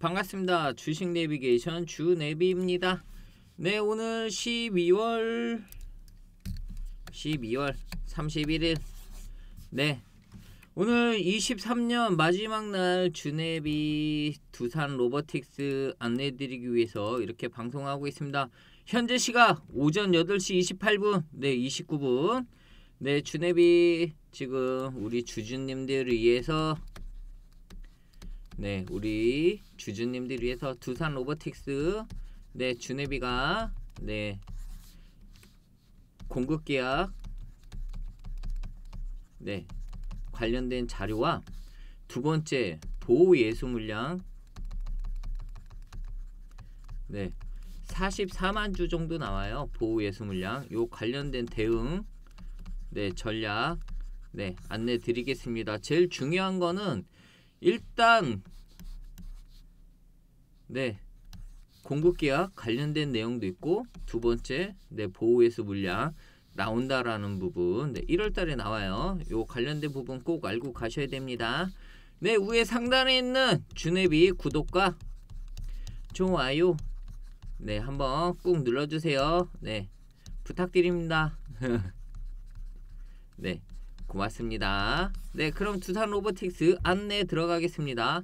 반갑습니다. 주식 내비게이션 주내비입니다. 네, 오늘 12월 12월 31일 네. 오늘 23년 마지막 날 주내비 두산 로버틱스 안내 드리기 위해서 이렇게 방송하고 있습니다. 현재 시각 오전 8시 28분, 네, 29분. 네, 주내비 지금 우리 주주님들을 위해서 네, 우리 주주님들 위해서 두산 로보틱스 네, 주네비가 네. 공급 계약 네. 관련된 자료와 두 번째 보호 예수 물량 네. 44만 주 정도 나와요. 보호 예수 물량. 요 관련된 대응 네, 전략 네, 안내 드리겠습니다. 제일 중요한 거는 일단 네 공급계약 관련된 내용도 있고 두 번째 네보호에서 물량 나온다라는 부분 네, 1월달에 나와요. 요 관련된 부분 꼭 알고 가셔야 됩니다. 네 위에 상단에 있는 주네비 구독과 좋아요 네 한번 꾹 눌러주세요. 네 부탁드립니다. 네 고맙습니다. 네, 그럼 두산 로보틱스 안내 들어가겠습니다.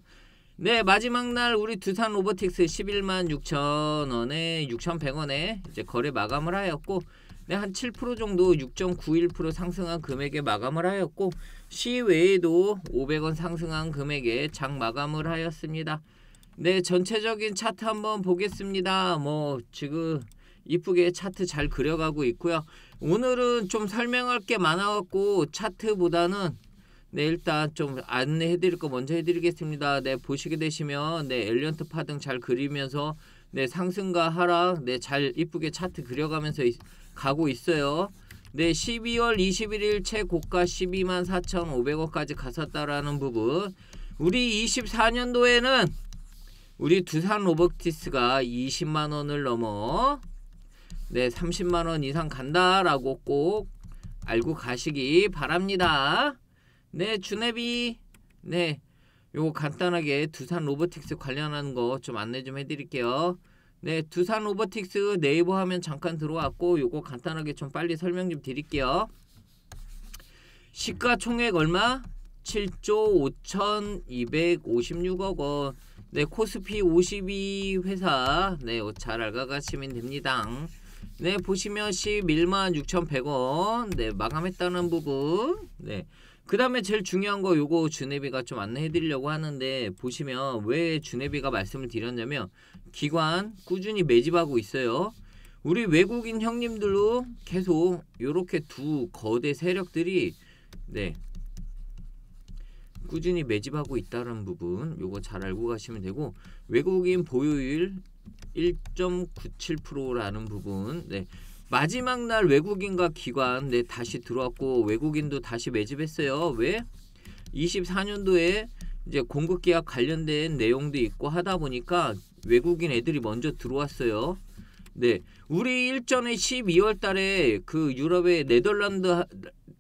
네, 마지막 날 우리 두산 로보틱스 11만 6천원에 6,100원에 이제 거래 마감을 하였고 네, 한 7% 정도 6.91% 상승한 금액에 마감을 하였고 시외에도 500원 상승한 금액에 장 마감을 하였습니다. 네, 전체적인 차트 한번 보겠습니다. 뭐 지금 이쁘게 차트 잘 그려가고 있고요. 오늘은 좀 설명할 게 많아갖고 차트보다는 네 일단 좀 안내해드릴 거 먼저 해드리겠습니다. 네 보시게 되시면 네 엘리언트 파등 잘 그리면서 네 상승과 하락 네잘 이쁘게 차트 그려가면서 있, 가고 있어요. 네 12월 21일 최고가 12만 4,500원까지 갔었다라는 부분 우리 24년도에는 우리 두산 로버티스가 20만원을 넘어 네, 30만 원 이상 간다라고 꼭 알고 가시기 바랍니다. 네, 주네비. 네. 요거 간단하게 두산 로보틱스 관련한 거 좀 안내 좀 해드릴게요. 네, 두산 로보틱스 네이버 화면 잠깐 들어왔고 요거 간단하게 좀 빨리 설명 좀 드릴게요. 시가총액 얼마? 7조 5,256억 원. 네, 코스피 52 회사. 네, 잘알가가시면 됩니다. 네, 보시면 11만 6,100원. 네, 마감했다는 부분. 네. 그 다음에 제일 중요한 거 요거 주네비가 좀 안내해 드리려고 하는데 보시면 왜 주네비가 말씀을 드렸냐면 기관 꾸준히 매집하고 있어요 우리 외국인 형님들로 계속 요렇게 두 거대 세력들이 네 꾸준히 매집하고 있다는 부분 요거 잘 알고 가시면 되고 외국인 보유율 1.97%라는 부분. 네. 마지막 날 외국인과 기관 네, 다시 들어왔고 외국인도 다시 매집했어요. 왜? 24년도에 이제 공급 계약 관련된 내용도 있고 하다 보니까 외국인 애들이 먼저 들어왔어요. 네. 우리 일전에 12월 달에 그 유럽의 네덜란드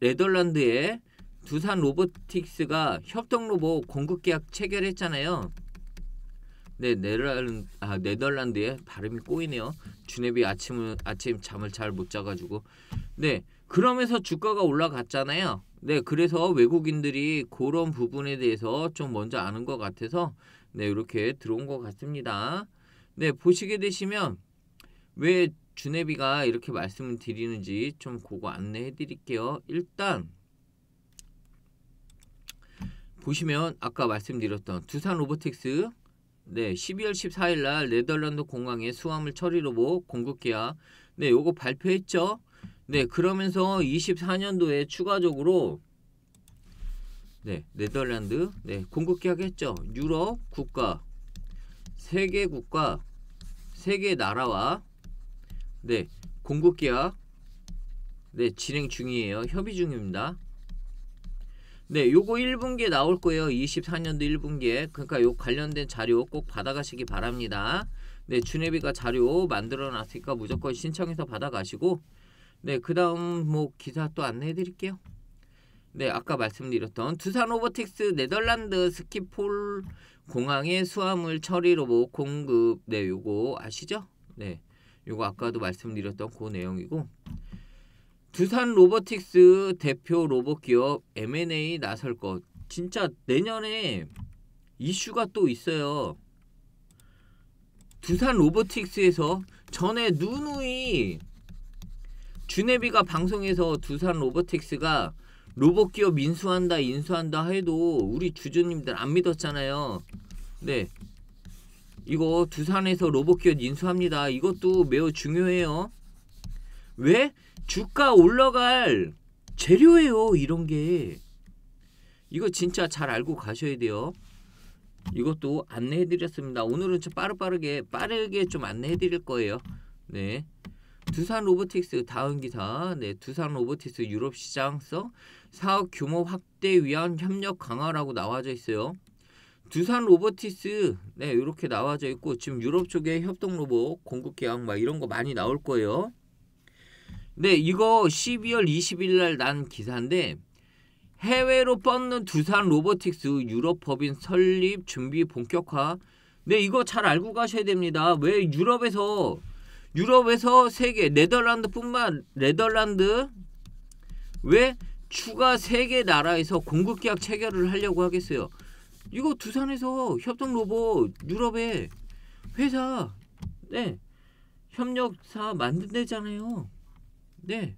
네덜란드에 두산 로보틱스가 협동 로봇 공급 계약 체결했잖아요. 네, 네덜란드, 아, 네덜란드의 발음이 꼬이네요. 주네비 아침을, 아침 잠을 잘 못 자가지고. 네, 그러면서 주가가 올라갔잖아요. 네, 그래서 외국인들이 그런 부분에 대해서 좀 먼저 아는 것 같아서 네, 이렇게 들어온 것 같습니다. 네, 보시게 되시면 왜 주네비가 이렇게 말씀을 드리는지 좀 그거 안내해 드릴게요. 일단 보시면 아까 말씀드렸던 두산 로보틱스 네, 12월 14일 날 네덜란드 공항에 수화물 처리 로봇 공급계약 네, 요거 발표했죠. 네, 그러면서 24년도에 추가적으로 네, 네덜란드 네, 공급계약 했죠. 유럽 국가 세계 국가 세계 나라와 네, 공급계약 네, 진행 중이에요. 협의 중입니다. 네, 요거 1분기에 나올 거예요. 24년도 1분기에. 그러니까 요 관련된 자료 꼭 받아가시기 바랍니다. 네, 준혜비가 자료 만들어 놨으니까 무조건 신청해서 받아가시고 네, 그 다음 뭐 기사 또 안내해 드릴게요. 네, 아까 말씀드렸던 두산 오버틱스 네덜란드 스키폴 공항의 수화물 처리 로봇 공급 네, 요거 아시죠? 네, 요거 아까도 말씀드렸던 그 내용이고 두산 로보틱스 대표 로봇 기업 M&A 나설 것. 진짜 내년에 이슈가 또 있어요. 두산 로보틱스에서 전에 누누이 주네비가 방송에서 두산 로보틱스가 로봇 기업 인수한다 인수한다 해도 우리 주주님들 안 믿었잖아요. 네. 이거 두산에서 로봇 기업 인수합니다. 이것도 매우 중요해요. 왜? 주가 올라갈 재료예요. 이런 게. 이거 진짜 잘 알고 가셔야 돼요. 이것도 안내해 드렸습니다. 오늘은 좀 빠르빠르게 빠르게 좀 안내해 드릴 거예요. 네. 두산 로보틱스 다음 기사. 네, 두산 로보틱스 유럽 시장성 사업 규모 확대 위한 협력 강화라고 나와져 있어요. 두산 로보틱스 네, 이렇게 나와져 있고 지금 유럽 쪽에 협동 로봇 공급 계약 막 이런 거 많이 나올 거예요. 네, 이거 12월 20일 날 난 기사인데 해외로 뻗는 두산 로보틱스 유럽 법인 설립 준비 본격화. 네, 이거 잘 알고 가셔야 됩니다. 왜 유럽에서 유럽에서 세계 네덜란드뿐만 네덜란드 왜 추가 세계 나라에서 공급 계약 체결을 하려고 하겠어요. 이거 두산에서 협동 로봇 유럽에 회사 네 협력사 만든대잖아요. 네.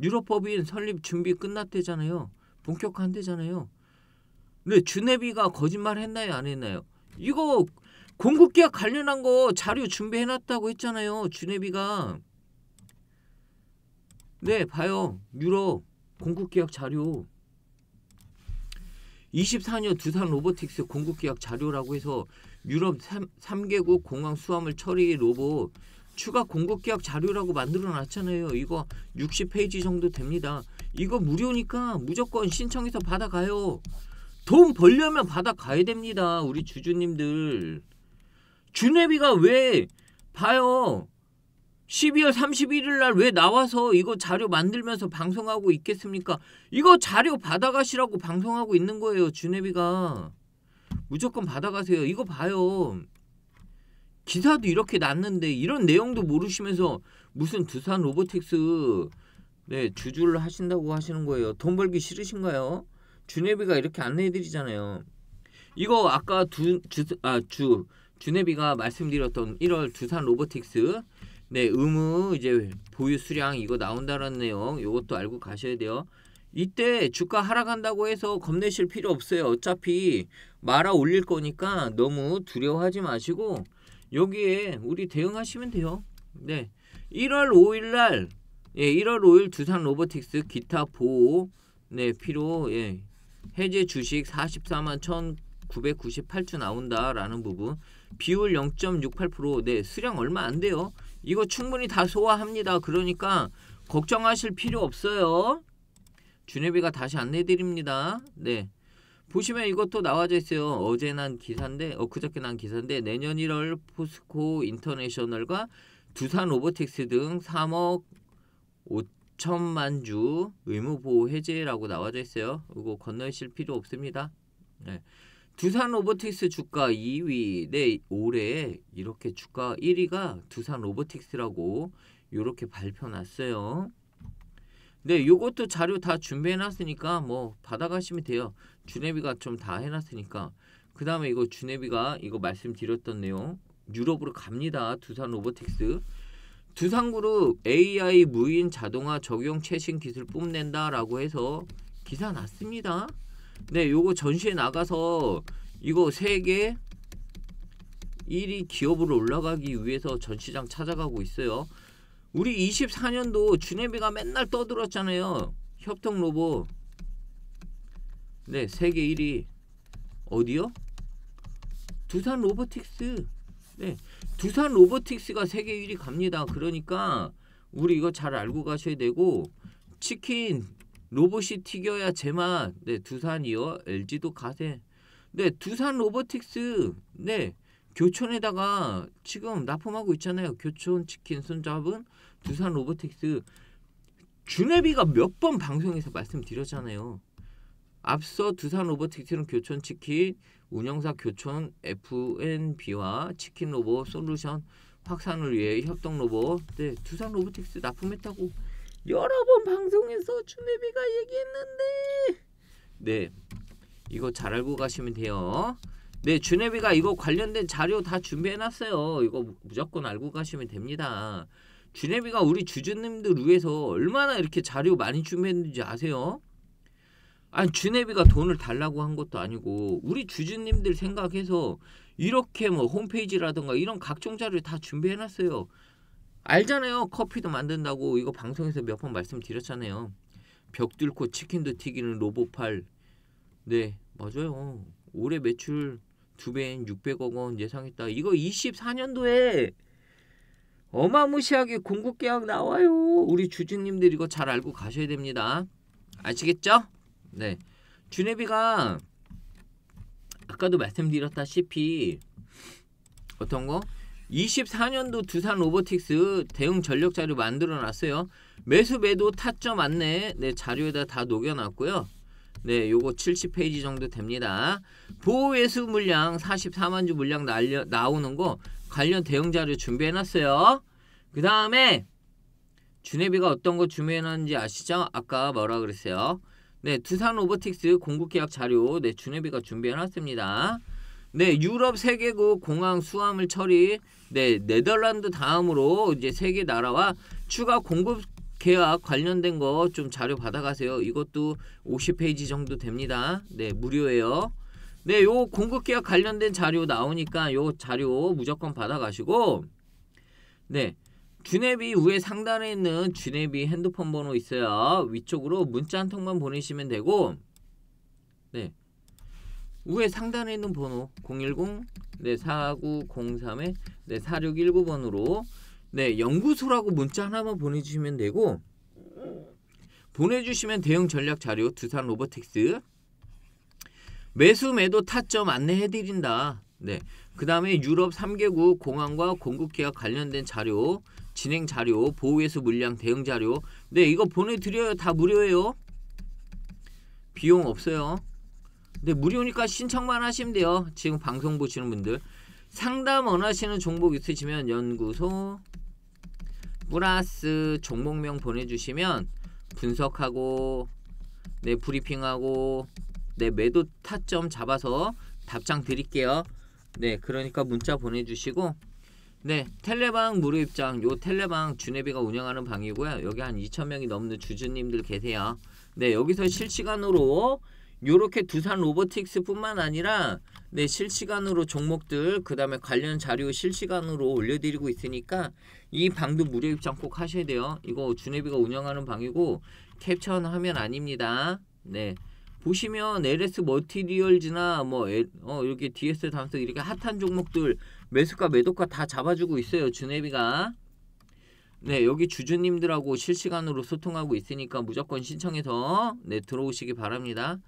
유럽법인 설립 준비 끝났대잖아요. 본격화한대잖아요. 근데 주네비가 거짓말 했나요? 안 했나요? 이거 공급계약 관련한 거 자료 준비해놨다고 했잖아요. 주네비가. 네, 봐요. 유럽 공급계약 자료. 24년 두산 로보틱스 공급계약 자료라고 해서 유럽 3, 개국 공항 수화물 처리 로봇 추가 공급계약 자료라고 만들어 놨잖아요. 이거 60페이지 정도 됩니다. 이거 무료니까 무조건 신청해서 받아가요. 돈 벌려면 받아가야 됩니다. 우리 주주님들. 주네비가왜 봐요. 12월 31일 날 왜 나와서 이거 자료 만들면서 방송하고 있겠습니까? 이거 자료 받아가시라고 방송하고 있는 거예요. 주네비가 무조건 받아가세요. 이거 봐요. 기사도 이렇게 났는데 이런 내용도 모르시면서 무슨 두산 로보틱스 네 주주를 하신다고 하시는 거예요. 돈 벌기 싫으신가요? 준혜비가 이렇게 안내해드리잖아요. 이거 아까 두, 주, 아, 주, 준혜비가 말씀드렸던 1월 두산 로보틱스 네 의무 이제 보유 수량 이거 나온다는 내용 이것도 알고 가셔야 돼요. 이때 주가 하락한다고 해서 겁내실 필요 없어요. 어차피 말아 올릴 거니까 너무 두려워하지 마시고 여기에 우리 대응하시면 돼요. 네. 1월 5일 날 예, 1월 5일 두산 로보틱스 기타 보호 네, 피로 예. 해제 주식 44만 1998주 나온다라는 부분 비율 0.68%네 수량 얼마 안 돼요 이거 충분히 다 소화합니다 그러니까 걱정하실 필요 없어요 준혜비가 다시 안내드립니다 네 보시면 이것도 나와져 있어요. 어제 난 기사인데 엊그저께 어, 난 기사인데 내년 1월 포스코 인터내셔널과 두산 로보틱스 등 3억 5천만 주 의무 보호 해제라고 나와져 있어요. 이거 건너실 필요 없습니다. 네. 두산 로보틱스 주가 2위. 네, 올해 이렇게 주가 1위가 두산 로보틱스라고 이렇게 발표 났어요. 네, 이것도 자료 다 준비해 놨으니까 뭐 받아가시면 돼요. 주네비가 좀 다 해놨으니까 그 다음에 이거 주네비가 이거 말씀드렸던 내용 유럽으로 갑니다. 두산 로보틱스 두산그룹 AI 무인 자동화 적용 최신 기술 뽐낸다라고 해서 기사 났습니다. 네, 요거 전시에 나가서 이거 세계 1위 기업으로 올라가기 위해서 전시장 찾아가고 있어요. 우리 24년도 주네비가 맨날 떠들었잖아요. 협동 로봇 네, 세계 1위 어디요? 두산 로보틱스. 네, 두산 로보틱스가 세계 1위 갑니다. 그러니까 우리 이거 잘 알고 가셔야 되고 치킨 로봇이 튀겨야 제맛. 네, 두산이요. LG도 가세. 네, 두산 로보틱스. 네. 교촌에다가 지금 납품하고 있잖아요. 교촌 치킨 손잡은 두산 로보틱스. 준혜비가 몇 번 방송에서 말씀드렸잖아요. 앞서 두산 로보틱스는 교촌 치킨, 운영사 교촌 F&B와 n 치킨 로봇 솔루션 확산을 위해 협동 로봇, 네, 두산 로보틱스 납품했다고 여러 번 방송에서 준혜비가 얘기했는데, 네, 이거 잘 알고 가시면 돼요. 네, 준혜비가 이거 관련된 자료 다 준비해놨어요. 이거 무조건 알고 가시면 됩니다. 준혜비가 우리 주주님들 위해서 얼마나 이렇게 자료 많이 준비했는지 아세요? 아니 주네비가 돈을 달라고 한 것도 아니고 우리 주주님들 생각해서 이렇게 뭐 홈페이지라든가 이런 각종 자료를 다 준비해놨어요. 알잖아요. 커피도 만든다고 이거 방송에서 몇 번 말씀드렸잖아요. 벽 뚫고 치킨도 튀기는 로봇팔네 맞아요. 올해 매출 두 배인 600억 원 예상했다. 이거 24년도에 어마무시하게 공급 계약 나와요. 우리 주주님들 이거 잘 알고 가셔야 됩니다. 아시겠죠? 네. 주네비가 아까도 말씀드렸다시피 어떤 거? 24년도 두산 로보틱스 대응 전력 자료 만들어 놨어요. 매수 매도 타점 안내 네, 자료에다 다 녹여 놨고요. 네, 요거 70페이지 정도 됩니다. 보호회수 물량 44만 주 물량 날려, 나오는 거 관련 대응 자료 준비해 놨어요. 그 다음에 주네비가 어떤 거 준비해 놨는지 아시죠? 아까 뭐라 그랬어요? 네, 두산 로보틱스 공급 계약 자료 네, 준혜비가 준비해 놨습니다. 네, 유럽 세계국 공항 수화물 처리 네, 네덜란드 다음으로 이제 세계 나라와 추가 공급 계약 관련된 거 좀 자료 받아가세요. 이것도 50페이지 정도 됩니다. 네, 무료예요. 네, 요 공급 계약 관련된 자료 나오니까 요 자료 무조건 받아가시고 네, 주네비 위에 상단에 있는 주네비 핸드폰 번호 있어요. 위쪽으로 문자 한 통만 보내시면 되고 네. 위에 상단에 있는 번호 010 네, 4903에 네, 4619번으로 네, 연구소라고 문자 하나만 보내 주시면 되고 보내 주시면 대형 전략 자료 두산 로보틱스 매수 매도 타점 안내해 드린다. 네. 그 다음에 유럽 3개국 공항과 공급기와 관련된 자료, 진행 자료, 보호에서 물량 대응 자료 네 이거 보내드려요. 다 무료예요. 비용 없어요. 네, 무료니까 신청만 하시면 돼요. 지금 방송 보시는 분들 상담 원하시는 종목 있으시면 연구소 플러스 종목명 보내주시면 분석하고 네 브리핑하고 네 매도 타점 잡아서 답장 드릴게요. 네, 그러니까 문자 보내주시고 네, 텔레방 무료 입장. 요 텔레방 주네비가 운영하는 방이고요. 여기 한2천명이 넘는 주주님들 계세요. 네, 여기서 실시간으로 요렇게 두산 로보틱스뿐만 아니라 네, 실시간으로 종목들 그다음에 관련 자료 실시간으로 올려 드리고 있으니까 이 방도 무료 입장 꼭 하셔야 돼요. 이거 주네비가 운영하는 방이고 캡처는 하면 아닙니다. 네. 보시면 LS 머티리얼즈나 뭐 어, 이렇게 DS 단서 이렇게 핫한 종목들 매수가 매도가 다 잡아주고 있어요. 주네비가. 네, 여기 주주님들하고 실시간으로 소통하고 있으니까 무조건 신청해서 네, 들어오시기 바랍니다.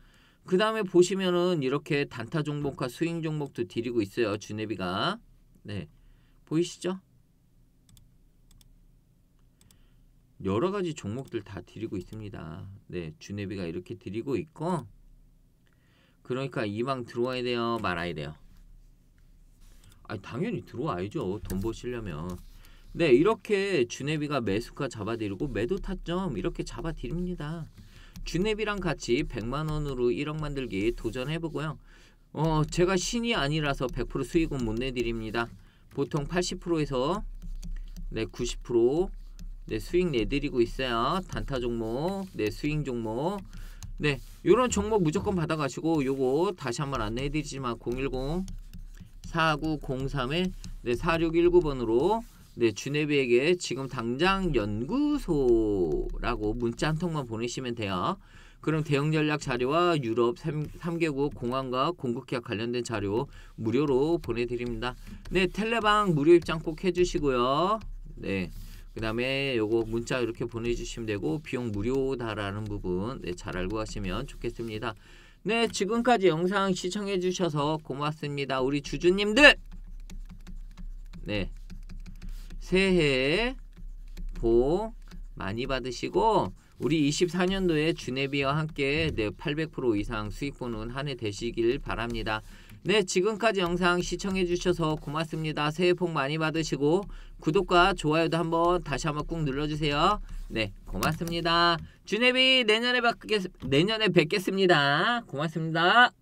그 다음에 보시면은 이렇게 단타 종목과 스윙 종목도 드리고 있어요. 주네비가. 네. 보이시죠? 여러 가지 종목들 다 드리고 있습니다. 네, 주네비가 이렇게 드리고 있고 그러니까 이방 들어와야 돼요, 말아야 돼요. 아, 당연히 들어와야죠. 돈 버시려면. 네, 이렇게 주네비가 매수가 잡아드리고 매도 타점 이렇게 잡아드립니다. 주네비랑 같이 100만원으로 1억 만들기 도전해보고요. 어, 제가 신이 아니라서 100% 수익은 못 내드립니다. 보통 80%에서 네, 90% 네, 수익 내드리고 있어요. 단타 종목, 네, 스윙 종목. 네, 요런 종목 무조건 받아가시고 요거 다시 한번 안내해드리지만 010 4903에 네, 4619번으로 네, 주네비에게 지금 당장 연구소라고 문자 한 통만 보내시면 돼요. 그럼 대형 전략 자료와 유럽 3, 3개국 공항과 공급계약 관련된 자료 무료로 보내드립니다. 네, 텔레방 무료 입장 꼭 해주시고요. 네. 그 다음에 요거 문자 이렇게 보내주시면 되고 비용 무료다라는 부분 네, 잘 알고 가시면 좋겠습니다. 네 지금까지 영상 시청해 주셔서 고맙습니다. 우리 주주님들 네 새해 복 많이 받으시고 우리 24년도에 주네비와 함께 네, 800% 이상 수익 보는 한 해 되시길 바랍니다. 네, 지금까지 영상 시청해주셔서 고맙습니다. 새해 복 많이 받으시고 구독과 좋아요도 한번 다시 한번 꾹 눌러주세요. 네, 고맙습니다. 주네비 내년에 뵙겠, 내년에 뵙겠습니다. 고맙습니다.